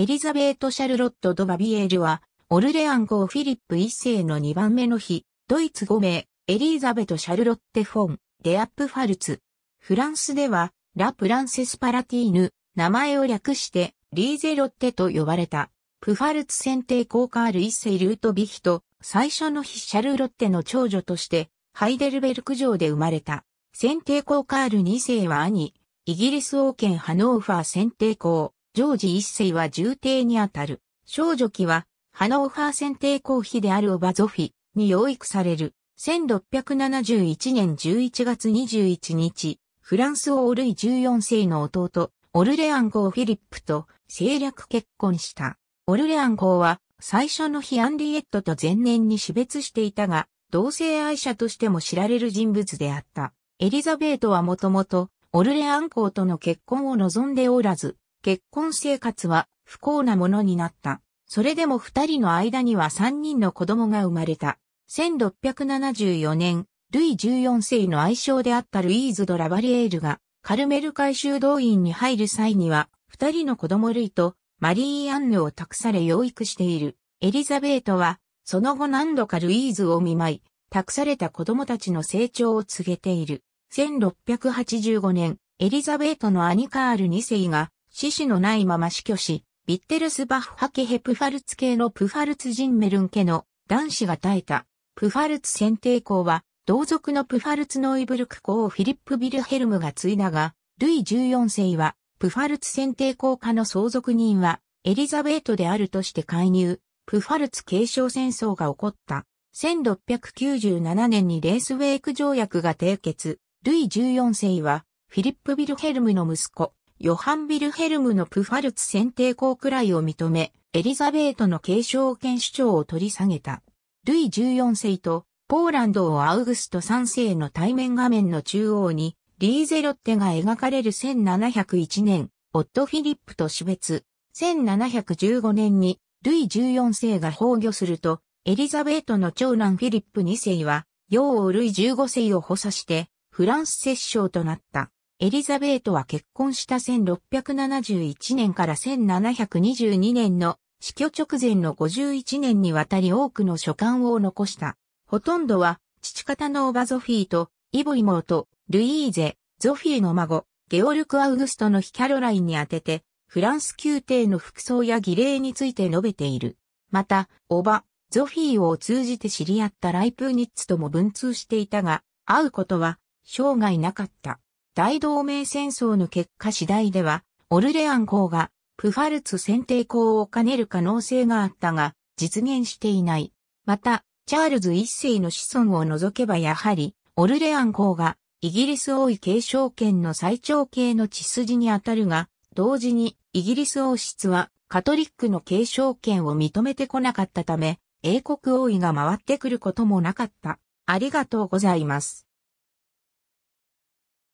エリザベート・シャルロット・ド・バビエールは、オルレアン号フィリップ一世の2番目の日、ドイツ5名、エリザベト・シャルロッテ・フォン、デアップ・ファルツ。フランスでは、ラ・プランセス・パラティーヌ、名前を略して、リーゼロッテと呼ばれた。プファルツ選定公カール一世ルートビヒト、最初の日シャルロッテの長女として、ハイデルベルク城で生まれた。選定公カール2世は兄、イギリス王権ハノーファー選定公、ジョージ一世は重帝にあたる。少女期は、ハノーファー選帝公妃であるオバゾフィに養育される。1671年11月21日、フランス王ルイ14世の弟、オルレアン公フィリップと政略結婚した。オルレアン公は、最初の日アンリエットと前年に死別していたが、同性愛者としても知られる人物であった。エリザベートはもともと、オルレアン公との結婚を望んでおらず、結婚生活は不幸なものになった。それでも二人の間には三人の子供が生まれた。1674年、ルイ14世の愛称であったルイーズ・ド・ラバリエールが、カルメル改修動員に入る際には、二人の子供ルイとマリー・アンヌを託され養育している。エリザベートは、その後何度かルイーズを見舞い、託された子供たちの成長を告げている。1685年、エリザベートの兄カール2世が死死のないまま死去し、ビッテルスバッハ家ヘプファルツ系のプファルツジンメルン家の男子が耐えた。プファルツ選定校は、同族のプファルツノイブルク校をフィリップ・ビルヘルムが継いだが、ルイ14世は、プファルツ選定校家の相続人は、エリザベートであるとして介入、プファルツ継承戦争が起こった。1697年にレースウェイク条約が締結、ルイ14世は、フィリップ・ビルヘルムの息子、ヨハン・ビルヘルムのプファルツ選定公くらいを認め、エリザベートの継承権主張を取り下げた。ルイ14世とポーランドをアウグスト3世の対面画面の中央に、リーゼロッテが描かれる1701年、オット・フィリップと死別。1715年に、ルイ14世が崩御すると、エリザベートの長男フィリップ2世は、ヨをルイ15世を補佐して、フランス摂政となった。エリザベートは結婚した1671年から1722年の死去直前の51年にわたり多くの書簡を残した。ほとんどは父方のおばゾフィーとイボ妹、ルイーゼ、ゾフィーの孫、ゲオルク・アウグストのヒキャロラインに当てて、フランス宮廷の服装や儀礼について述べている。また、おば、ゾフィーを通じて知り合ったライプーニッツとも文通していたが、会うことは生涯なかった。大同盟戦争の結果次第では、オルレアン公がプファルツ選定公を兼ねる可能性があったが、実現していない。また、チャールズ一世の子孫を除けばやはり、オルレアン公がイギリス王位継承権の最長系の血筋にあたるが、同時にイギリス王室はカトリックの継承権を認めてこなかったため、英国王位が回ってくることもなかった。ありがとうございます。